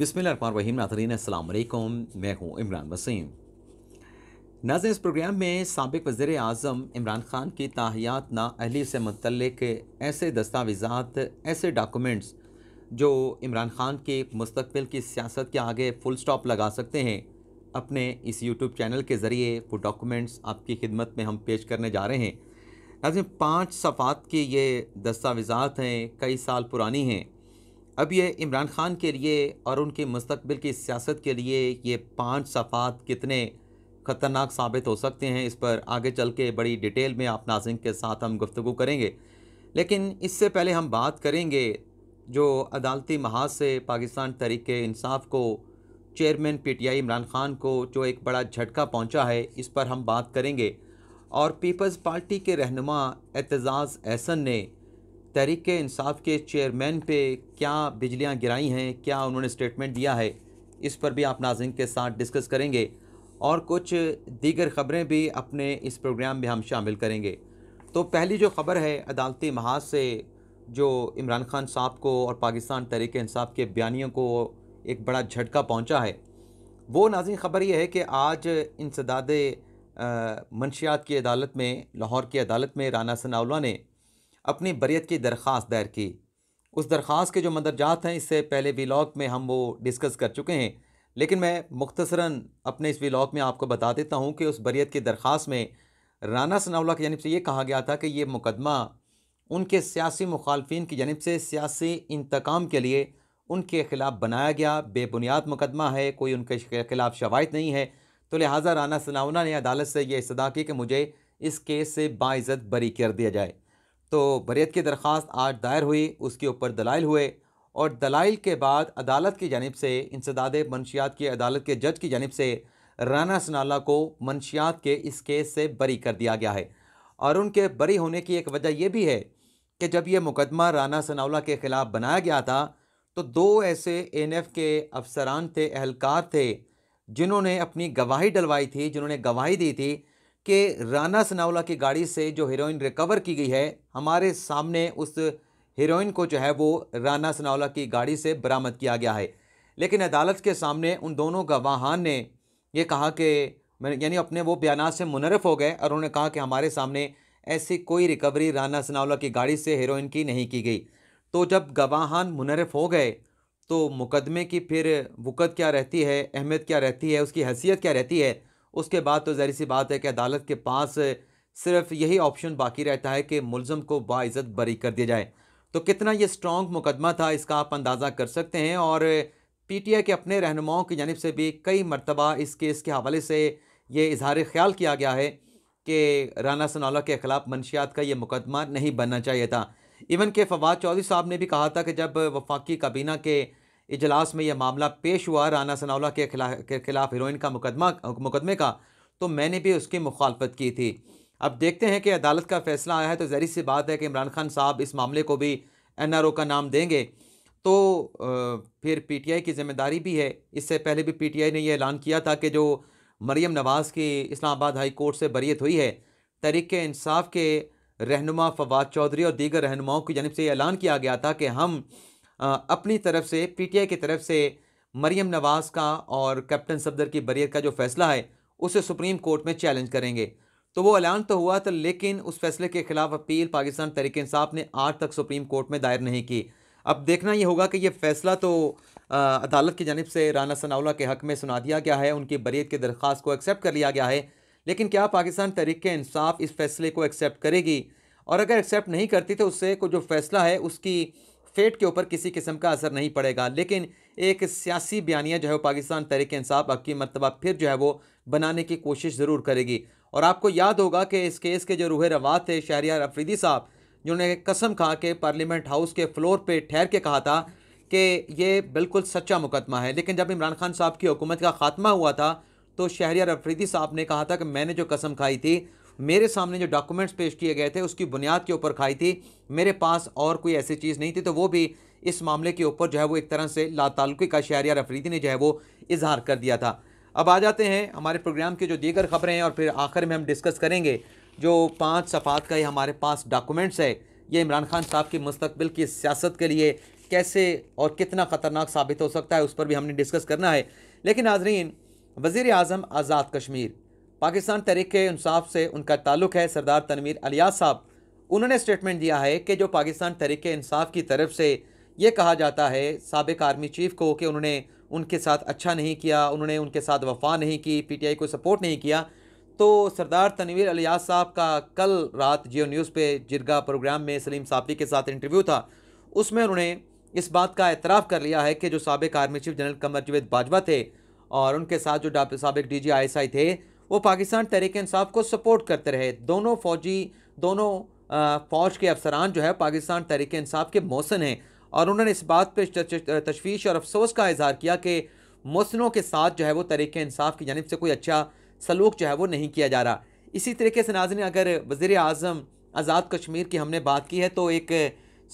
बिसमीम नाजरीन अल्लाम मैं हूँ इमरान वसीम नाज इस प्रोग्राम में सबक वज़र अजम इमरान ख़ान की ताहियात ना अहली से मतलब ऐसे दस्तावेज़ा ऐसे डॉक्यूमेंट्स जो इमरान ख़ान के मुस्तबिल की सियासत के आगे फुल स्टॉप लगा सकते हैं अपने इस यूट्यूब चैनल के ज़रिए वो डॉक्यूमेंट्स आपकी खिदमत में हम पेश करने जा रहे हैं नाजिन पाँच सफ़ात के ये दस्तावेज़ा हैं कई साल पुरानी हैं अब ये इमरान खान के लिए और उनके मुस्तबिल की सियासत के लिए ये पांच सफ़ात कितने ख़तरनाक साबित हो सकते हैं इस पर आगे चल के बड़ी डिटेल में आप नाजिम के साथ हम गुफ्तु करेंगे लेकिन इससे पहले हम बात करेंगे जो अदालती महाज से पाकिस्तान तरीक़ इंसाफ को चेयरमैन पीटीआई इमरान खान को जो एक बड़ा झटका पहुंचा है इस पर हम बात करेंगे और पीपल्स पार्टी के रहनुमा एतजाज़ एहसन ने तहरीक इंसाफ के चेयरमैन पे क्या बिजलियाँ गिराई हैं क्या उन्होंने स्टेटमेंट दिया है इस पर भी आप नाजिन के साथ डिस्कस करेंगे और कुछ दीगर ख़बरें भी अपने इस प्रोग्राम में हम शामिल करेंगे तो पहली जो ख़बर है अदालती महाज से जो इमरान खान साहब को और पाकिस्तान तहरीक इंसाफ के बयानियों को एक बड़ा झटका पहुंचा है वो नाजिन ख़बर यह है कि आज इंसदाद मनशियात की अदालत में लाहौर की अदालत में राना सनाउल्ला ने अपनी बरीत की दरख्वास दायर की उस दरख्वास के जो मंदरजात हैं इससे पहले व्लाग में हम वो डिस्कस कर चुके हैं लेकिन मैं मुख्तसरा अपने इस व्लाग में आपको बता देता हूँ कि उस बरीत की दरख्वास में राना सनावला की जानब से ये कहा गया था कि ये मुकदमा उनके सियासी मुखालफी की जानब से सियासी इंतकाम के लिए उनके ख़िलाफ़ बनाया गया बेबुनियाद मुकदमा है कोई उनके ख़िलाफ़ शवायद नहीं है तो लिहाजा राना सनाउल्ला ने अदालत से ये इस्तः की कि मुझे इस केस से बाइज़त बरी कर दिया जाए तो बरीत की दरख्वास्त आज दायर हुई उसके ऊपर दलाइल हुए और दलाइल के बाद अदालत की जानब से इंसदाद मनशियात की अदालत के जज की जानब से राना सनाला को मनशियात के इस केस से बरी कर दिया गया है और उनके बरी होने की एक वजह यह भी है कि जब ये मुकदमा राना सनाला के ख़िलाफ़ बनाया गया था तो दो ऐसे एन एफ के अफसरान थे अहलकार थे जिन्होंने अपनी गवाही डलवाई थी जिन्होंने गवाही दी थी कि राना सनावला की गाड़ी से जो हीरोइन रिकवर की गई है हमारे सामने उस हीरोइन को जो है वो राना सनावला की गाड़ी से बरामद किया गया है लेकिन अदालत के सामने उन दोनों गवाहान ने ये कहा कि यानी अपने वो बयान से मुनरफ हो गए और उन्होंने कहा कि हमारे सामने ऐसी कोई रिकवरी राना सनावला की गाड़ी से हीरोइन की नहीं की गई तो जब गवाहान मुनरफ हो गए तो मुकदमे की फिर वक़त क्या रहती है अहमियत क्या रहती है उसकी हैसियत क्या रहती है उसके बाद तो जहरी सी बात है कि अदालत के पास सिर्फ यही ऑप्शन बाकी रहता है कि मुलम को बाज़त बरी कर दिया जाए तो कितना ये स्ट्रॉन्ग मुकदमा था इसका आप अंदाज़ा कर सकते हैं और पी टी आई के अपने रहनुमाओं की जानब से भी कई मरतबा इस केस के हवाले से ये इजहार ख्याल किया गया है कि राना सनौला के ख़िलाफ़ मनशियात का ये मुकदमा नहीं बनना चाहिए था इवन के फवाद चौधरी साहब ने भी कहा था कि जब वफाकी काबीना के इजलास में यह मामला पेश हुआ राना सनावला के खिलाफ के खिलाफ हिरोइन का मुकदमा मुकदमे का तो मैंने भी उसकी मुखालफत की थी अब देखते हैं कि अदालत का फैसला आया है तो जहरी सी बात है कि इमरान खान साहब इस मामले को भी एन आर ओ का नाम देंगे तो फिर पी टी आई की जिम्मेदारी भी है इससे पहले भी पी टी आई ने यह ऐलान किया था कि जो मरीम नवाज़ की इस्लामाबाद हाई कोर्ट से बरीत हुई है तरीक़ इंसाफ के रहनुमा फवाद चौधरी और दीगर रहनुमाओं की जानब से यह ऐलान किया गया था कि हम अपनी तरफ से पीटीआई की तरफ से मरियम नवाज़ का और कैप्टन सफदर की बरियत का जो फैसला है उसे सुप्रीम कोर्ट में चैलेंज करेंगे तो वो ऐलान तो हुआ था लेकिन उस फैसले के खिलाफ अपील पाकिस्तान तहरीक इंसाफ ने आज तक सुप्रीम कोर्ट में दायर नहीं की अब देखना ये होगा कि ये फैसला तो आ, अदालत की जानब से राना सनाउला के हक में सुना दिया गया है उनकी बरीत की दरख्वास्त को एक्सेप्ट कर लिया गया है लेकिन क्या पाकिस्तान तहरीक इंसाफ इस फैसले को एक्सेप्ट करेगी और अगर एक्सेप्ट नहीं करती तो उससे को जो फैसला है उसकी फेट के ऊपर किसी किस्म का असर नहीं पड़ेगा लेकिन एक सियासी बयानिया जो है वो पाकिस्तान तरीके इंसाफ अब की मरतबा फिर जो है वो बनाने की कोशिश ज़रूर करेगी और आपको याद होगा कि इस केस के जो रूह रवा थे शहरियार अफरीदी साहब जिन्होंने कसम खा के पार्लियामेंट हाउस के फ्लोर पर ठहर के कहा था कि ये बिल्कुल सच्चा मुकदमा है लेकिन जब इमरान खान साहब की हुकूमत का ख़ात्मा हुआ था तो शहरियार अफरीदी साहब ने कहा था कि मैंने जो कसम खाई थी मेरे सामने जो डॉक्यूमेंट्स पेश किए गए थे उसकी बुनियाद के ऊपर खाई थी मेरे पास और कोई ऐसी चीज़ नहीं थी तो वो भी इस मामले के ऊपर जो है वो एक तरह से लातालुकी का शहरिया रफरीदी ने जो है वो इजहार कर दिया था अब आ जाते हैं हमारे प्रोग्राम की जो दीगर खबरें हैं और फिर आखिर में हम डिस्कस करेंगे जो पाँच सफ़ात का ही हमारे पास डॉक्यूमेंट्स है ये इमरान खान साहब की मुस्तबिल की सियासत के लिए कैसे और कितना ख़तरनाक साबित हो सकता है उस पर भी हमने डिस्कस करना है लेकिन नाजरीन वज़ी अजम आज़ाद कश्मीर पाकिस्तान तहरीक इंसाफ से उनका ताल्लुक है सरदार तनवीर अलिया साहब उन्होंने स्टेटमेंट दिया है कि जो पाकिस्तान तहरीक इंसाफ की तरफ से ये कहा जाता है सबक आर्मी चीफ को कि उन्होंने उनके साथ अच्छा नहीं किया उन्होंने उनके साथ वफा नहीं की पीटीआई को सपोर्ट नहीं किया तो सरदार तनवीर अलिया साहब का कल रात जियो न्यूज़ पे जिरगा प्रोग्राम में सलीम साफी के साथ इंटरव्यू था उसमें उन्होंने इस बात का एतराफ़ कर लिया है कि जो सबक army chief general Qamar Javed Bajwa थे और उनके साथ जो सबक D G I S I थे वो पाकिस्तान तहरीक इंसाफ को सपोर्ट करते रहे दोनों फौजी दोनों फ़ौज के अफसरान जो है पाकिस्तान तहरीक इंसाफ के मौसन हैं और उन्होंने इस बात पर तशवीश और अफसोस का इजहार किया कि मौसनों के साथ जो है वो तहरीक इंसाफ की जानब से कोई अच्छा सलूक जो है वो नहीं किया जा रहा इसी तरीके से नाजन अगर वज़ी अजम आज़ाद कश्मीर की हमने बात की है तो एक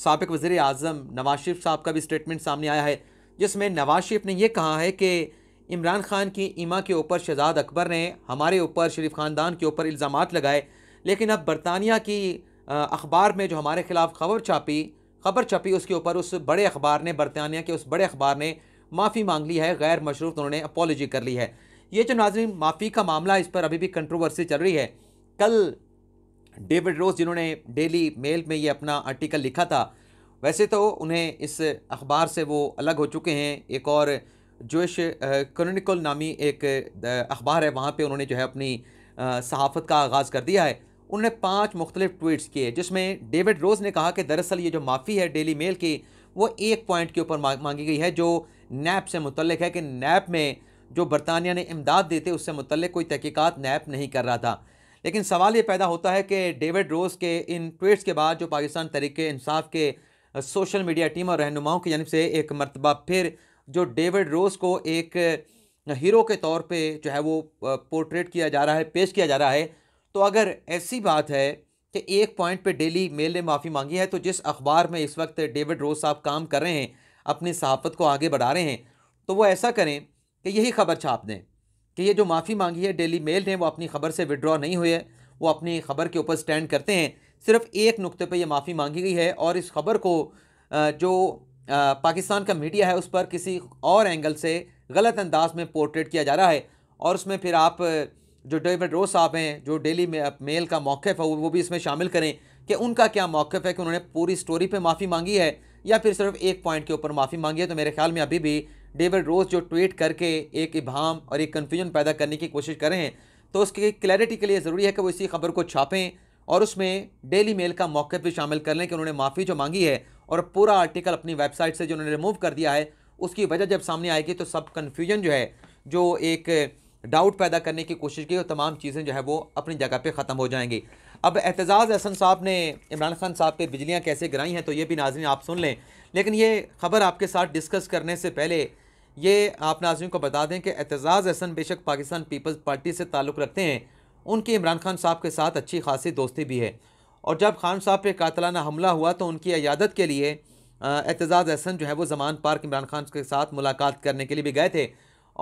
सबक वज़ी अजम नवाज शरीफ साहब का भी स्टेटमेंट सामने आया है जिसमें नवाज शरीफ ने यह कहा है कि इमरान खान की ईमा के ऊपर शहजाद अकबर ने हमारे ऊपर शरीफ ख़ानदान के ऊपर इल्ज़ाम लगाए लेकिन अब बरतानिया की अखबार में जो हमारे ख़िलाफ़ खबर छापी खबर छपी उसके ऊपर उस बड़े अखबार ने बरतानिया के उस बड़े अखबार ने माफ़ी मांग ली है गैर मशरूफ़ उन्होंने अपॉलोजी कर ली है ये जो नाजरन माफ़ी का मामला इस पर अभी भी कंट्रोवर्सी चल रही है कल डेविड रोज़ जिन्होंने डेली मेल में ये अपना आर्टिकल लिखा था वैसे तो उन्हें इस अखबार से वो अलग हो चुके हैं एक और जोश क्रनिकल नामी एक अखबार है वहाँ पर उन्होंने जो है अपनी सहाफ़त का आगाज़ कर दिया है उन्होंने पाँच मुख्तलिफ ट्वीट्स किए जिसमें डेविड रोज़ ने कहा कि दरअसल ये जो माफ़ी है डेली मेल की वो एक पॉइंट के ऊपर मांगी गई है जो नैप से मुतलक है कि नैप में जो बरतानिया ने इमदाद दी थी उससे मुतलक कोई तहकीक़ात नैप नहीं कर रहा था लेकिन सवाल ये पैदा होता है कि डेविड रोज़ के इन ट्वीट्स के बाद जो पाकिस्तान तरीके इंसाफ के सोशल मीडिया टीम और रहनुमाओं की जानब से एक मरतबा फिर जो डेविड रोज को एक हीरो के तौर पे जो है वो पोर्ट्रेट किया जा रहा है पेश किया जा रहा है तो अगर ऐसी बात है कि एक पॉइंट पे डेली मेल ने माफ़ी मांगी है तो जिस अखबार में इस वक्त डेविड रोज साहब काम कर रहे हैं अपनी सहाफ़त को आगे बढ़ा रहे हैं तो वो ऐसा करें कि यही खबर छाप दें कि ये जो माफ़ी मांगी है डेली मेल ने वो अपनी खबर से विड्रॉ नहीं हुए वो अपनी खबर के ऊपर स्टैंड करते हैं सिर्फ एक नुकते पर यह माफ़ी मांगी गई है और इस खबर को जो पाकिस्तान का मीडिया है उस पर किसी और एंगल से गलत अंदाज में पोर्ट्रेट किया जा रहा है और उसमें फिर आप जो डेविड रोस साहब हैं जो डेली मेल का मौक़ है वो भी इसमें शामिल करें कि उनका क्या मौक़ है कि उन्होंने पूरी स्टोरी पे माफ़ी मांगी है या फिर सिर्फ एक पॉइंट के ऊपर माफ़ी मांगी है तो मेरे ख्याल में अभी भी डेविड रोज जो ट्वीट करके एक इबाम और एक कन्फ्यूजन पैदा करने की कोशिश कर रहे हैं तो उसकी क्लैरिटी के लिए ज़रूरी है कि वो इसी खबर को छापें और उसमें डेली मेल का मौक़ भी शामिल कर लें कि उन्होंने माफ़ी जो मांगी है और पूरा आर्टिकल अपनी वेबसाइट से जो उन्होंने रिमूव कर दिया है उसकी वजह जब सामने आएगी तो सब कन्फ्यूजन जो है जो एक डाउट पैदा करने की कोशिश की और तमाम चीज़ें जो है वो अपनी जगह पे ख़त्म हो जाएंगी अब एतजाज़ अहसन साहब ने इमरान खान साहब पे बिजलियाँ कैसे गिराई हैं तो ये भी नाजरन आप सुन लें लेकिन ये ख़बर आपके साथ डिस्कस करने से पहले ये आप नाजरन को बता दें कि एतजाज़ अहसन बेशक पाकिस्तान पीपल्स पार्टी से ताल्लुक़ रखते हैं उनकी इमरान खान साहब के साथ अच्छी खासी दोस्ती भी है और जब खान साहब पे कातलाना हमला हुआ तो उनकी अयादत के लिए एतजाज़ अहसन जो है वो जमान पार्क इमरान खान के साथ मुलाकात करने के लिए भी गए थे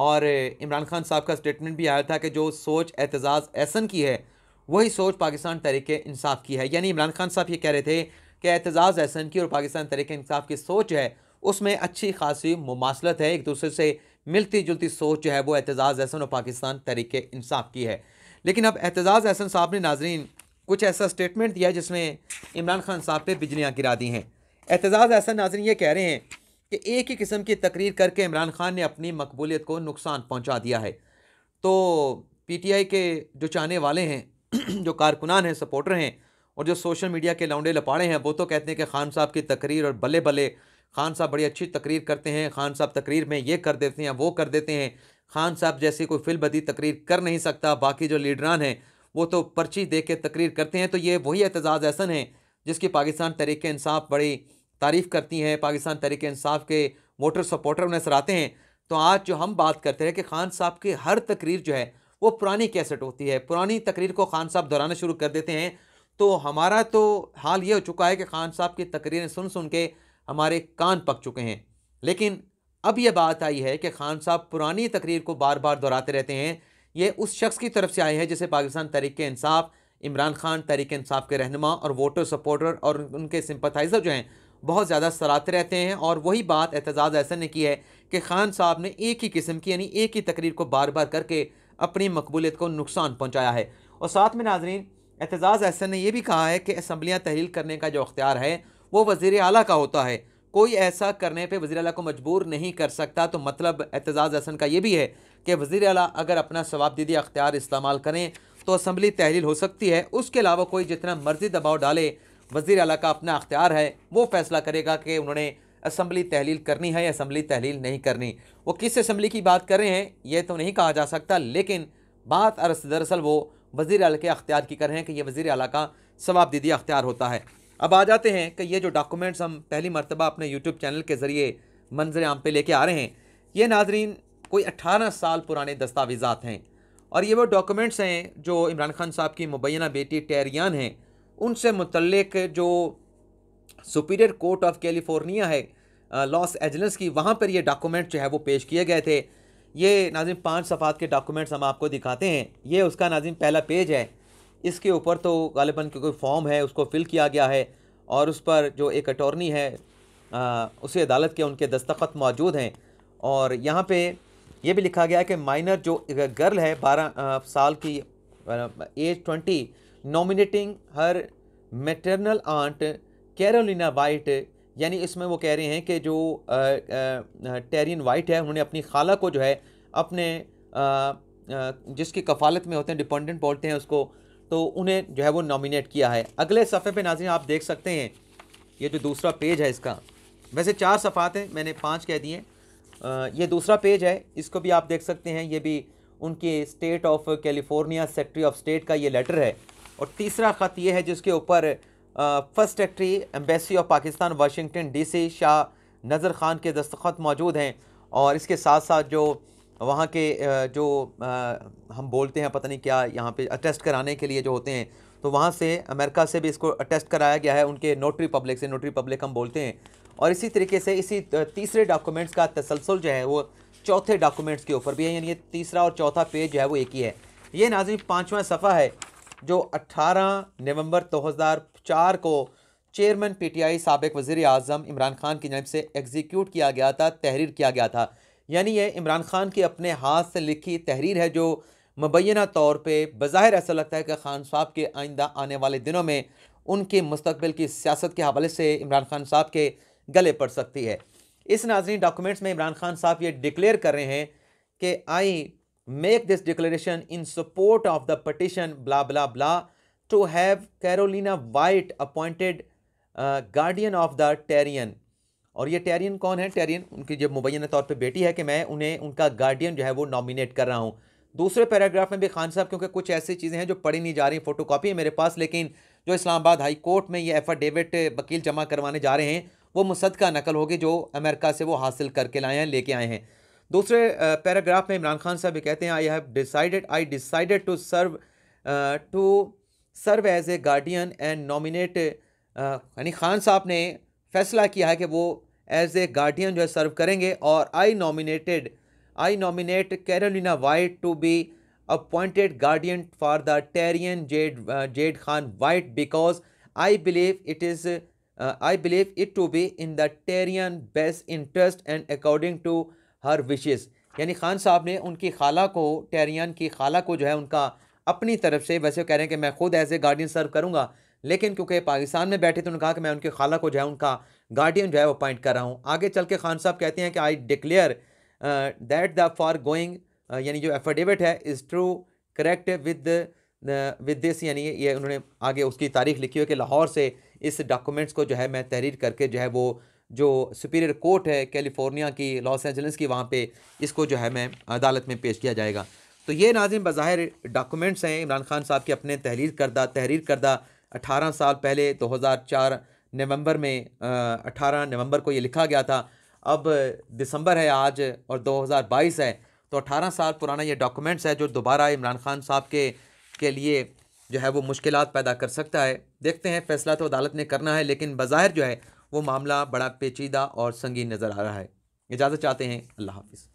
और इमरान खान साहब का स्टेटमेंट भी आया था कि जो सोच एतजाज़ अहसन की है वही सोच पाकिस्तान तरीक इंसाफ की है यानी इमरान खान साहब ये कह रहे थे कि एतजाज़ अहसन की और पाकिस्तान तरीक इंसाफ की सोच है उसमें अच्छी खासी मुमासलत है एक दूसरे से मिलती जुलती सोच जो है वो एतजाज़ अहसन और पाकिस्तान तरीक इंसाफ की है लेकिन अब एतजाज़ अहसन साहब ने नाजरीन कुछ ऐसा स्टेटमेंट दिया जिसने इमरान खान साहब पे बिजलियाँ गिरा दी हैं एतजाज़ ऐसा नाजरन ये कह रहे हैं कि एक ही किस्म की तकरीर करके इमरान खान ने अपनी मकबूलीत को नुकसान पहुँचा दिया है तो पी टी आई के जो चाहने वाले हैं जो कारकुनान हैं सपोर्टर हैं और जो सोशल मीडिया के लौंडे लपाड़े हैं वो तो कहते हैं कि खान साहब की तकरीर और बल्ले बल्ले खान साहब बड़ी अच्छी तकरीर करते हैं खान साहब तकरीर में ये कर देते हैं वो कर देते हैं खान साहब जैसी कोई बदी तकरीर कर नहीं सकता बाकी जो लीडरान हैं वो तो पर्ची दे के तकरीर करते हैं तो ये वही एतजाज़ अहसन है जिसकी पाकिस्तान तरीके इंसाफ बड़ी तारीफ़ करती हैं पाकिस्तान तरीके इंसाफ के वोटर सपोर्टर उन्हें आते हैं तो आज जो हम बात करते हैं कि खान साहब की हर तकरीर जो है वो पुरानी कैसेट होती है पुरानी तकरीर को खान साहब दोहराना शुरू कर देते हैं तो हमारा तो हाल ये हो चुका है कि खान साहब की तकरीरें सुन सुन के हमारे कान पक चुके हैं लेकिन अब यह बात आई है कि खान साहब पुरानी तकरीर को बार बार दोहराते रहते हैं ये उस शख्स की तरफ से आए हैं जिसे पाकिस्तान तरीक इंसाफ इमरान खान तरीक इंसाफ के रहनमा और वोटर सपोर्टर और उनके सिंपथाइज़र जो हैं बहुत ज़्यादा सराहते रहते हैं और वही बात एतजाज़ ऐसा ने की है कि खान साहब ने एक ही किस्म की यानी एक ही तकरीर को बार बार करके अपनी मकबूलियत को नुकसान पहुँचाया है और साथ में नाजरीन एतजाज़ ऐसा ने यह भी कहा है कि इसम्बलियाँ तहरील करने का जो अख्तियार है वो वज़ी अली का होता है कोई ऐसा करने पे वज़ी अला को मजबूर नहीं कर सकता तो मतलब एतजाज़ हसन का ये भी है कि वज़ी अला अगर अपना दीदी अख्तियार इस्तेमाल करें तो असम्बली तहलील हो सकती है उसके अलावा कोई जितना मर्ज़ी दबाव डाले वज़ी अला का अपना अख्तियार है वो फैसला करेगा कि उन्होंने असम्बली तहलील करनी है या असम्बली तहलील नहीं करनी वो किस असम्बली की बात कर रहे हैं ये तो नहीं कहा जा सकता लेकिन बात अरस दरअसल वो वज़ी अल के अख्तियार की कर रहे हैं कि यह वज़ी अला का सवाब दीदी अख्तियार होता है अब आ जाते हैं कि ये जो डॉक्यूमेंट्स हम पहली मरतबा अपने यूट्यूब चैनल के ज़रिए मंजर आम पे लेके आ रहे हैं ये नाजरीन कोई अट्ठारह साल पुराने दस्तावेज़ा हैं और ये वो डॉक्यूमेंट्स हैं जो इमरान खान साहब की मुबैना बेटी टेरियान हैं उनसे मुतलक जो सुपीरियर कोर्ट ऑफ कैलिफोर्निया है लॉस एंजल्स की वहाँ पर ये डॉक्यूमेंट जो है वो पेश किए गए थे ये नाजिम पाँच सफ़ात के डॉक्यूमेंट्स हम आपको दिखाते हैं ये उसका नाजिम पहला पेज है इसके ऊपर तो गालिबा की कोई फॉर्म है उसको फिल किया गया है और उस पर जो एक अटॉर्नी है आ, उसे अदालत के उनके दस्तखत मौजूद हैं और यहाँ पे ये भी लिखा गया है कि माइनर जो गर्ल है बारह साल की age twenty nominating her maternal aunt Carolina White यानी इसमें वो कह रहे हैं कि जो टेरिन वाइट है उन्होंने अपनी खाला को जो है अपने आ, जिसकी कफालत में होते हैं डिपेंडेंट बोलते हैं उसको तो उन्हें जो है वो नॉमिनेट किया है अगले सफ़े पे नाजिन आप देख सकते हैं ये जो दूसरा पेज है इसका वैसे चार सफ़ात हैं मैंने पाँच कह दिए ये दूसरा पेज है इसको भी आप देख सकते हैं ये भी उनके state of California secretary of state का ये लेटर है और तीसरा ख़त ये है जिसके ऊपर first secretary embassy of Pakistan Washington C Shah Nazar Khan के दस्तखत मौजूद हैं और इसके साथ साथ जो वहाँ के जो हम बोलते हैं पता नहीं क्या यहाँ पे अटेस्ट कराने के लिए जो होते हैं तो वहाँ से अमेरिका से भी इसको अटेस्ट कराया गया है उनके नोटरी पब्लिक से नोटरी पब्लिक हम बोलते हैं और इसी तरीके से इसी तीसरे डॉक्यूमेंट्स का तसलसल जो है वो चौथे डॉक्यूमेंट्स के ऊपर भी है यानी ये तीसरा और चौथा पेज जो है वो एक ही है ये नाजिम पाँचवा सफ़ा है जो अट्ठारह नवम्बर दो को चेयरमैन पी टी आई सबक वज़ी अजम इमरान खान की जानब से एग्जीक्यूट किया गया था तहरीर किया गया था यानी यह इमरान खान की अपने हाथ से लिखी तहरीर है जो मुबैना तौर पर बज़ाहिर ऐसा लगता है कि खान साहब के आइंदा आने वाले दिनों में उनके मुस्तबिल की सियासत के हवाले से इमरान खान साहब के गले पड़ सकती है इस नाजरीन डॉक्यूमेंट्स में इमरान खान साहब ये डिक्लेयर कर रहे हैं कि I make this declaration in support of the petition blah blah blah to have Carolina White appointed guardian of the Terian और ये टेरियन कौन है टेरियन उनकी जब मुबैन तौर पर बेटी है कि मैं उन्हें उनका गार्डियन जो है वो नॉमिनेट कर रहा हूँ दूसरे पैराग्राफ में भी खान साहब क्योंकि कुछ ऐसी चीज़ें हैं जो पढ़ी नहीं जा रही फ़ोटो कापी है मेरे पास लेकिन जो इस्लामाबाद हाई कोर्ट में ये एफाडेविट वकील जमा करवाने जा रहे हैं वो मुसद का नकल होगी जो अमेरिका से वो हासिल करके लाए हैं लेके आए हैं दूसरे पैराग्राफ में इमरान खान साहब भी कहते हैं I have decided I decided to serve to serve as a guardian and nominate यानी खान साहब ने फैसला किया है कि वो एज ए गार्डियन जो है सर्व करेंगे और I nominated I nominate Carolina White to be appointed guardian for the Terian Z Z Khan White because I believe it is I believe it to be in the Terian best interest and according to her wishes यानी खान साहब ने उनकी खाला को टेरियन की खाला को जो है उनका अपनी तरफ से वैसे कह रहे हैं कि मैं खुद एज ए गार्डियन सर्व करूँगा लेकिन क्योंकि पाकिस्तान में बैठे तो उन्होंने कहा कि मैं उनके खाला को जो है उनका गार्डियन जो है वो अपॉइंट कर रहा हूँ आगे चल के खान साहब कहते हैं कि I declare that the foregoing यानी जो एफिडेविट है is true correct with with this यानी ये उन्होंने आगे उसकी तारीख लिखी हुई कि लाहौर से इस डॉक्यूमेंट्स को जो है मैं तहरीर करके जो है वो जो सुपीरियर कोर्ट है कैलिफोर्निया की लॉस एंजल्स की वहाँ पे इसको जो है मैं अदालत में पेश किया जाएगा तो ये नाजिम बज़ाहिर डॉक्यूमेंट्स हैं इमरान खान साहब के अपने तहरीर करदा तहरीर करदा 18 साल पहले 2004 नवंबर में अठारह नवंबर को ये लिखा गया था अब दिसंबर है आज और 2022 है तो 18 साल पुराना ये डॉक्यूमेंट्स है जो दोबारा इमरान खान साहब के के लिए जो है वो मुश्किल पैदा कर सकता है देखते हैं फैसला तो अदालत ने करना है लेकिन बाहर जो है वो मामला बड़ा पेचीदा और संगीन नज़र आ रहा है इजाज़त चाहते हैं अल्लाह हाफिज़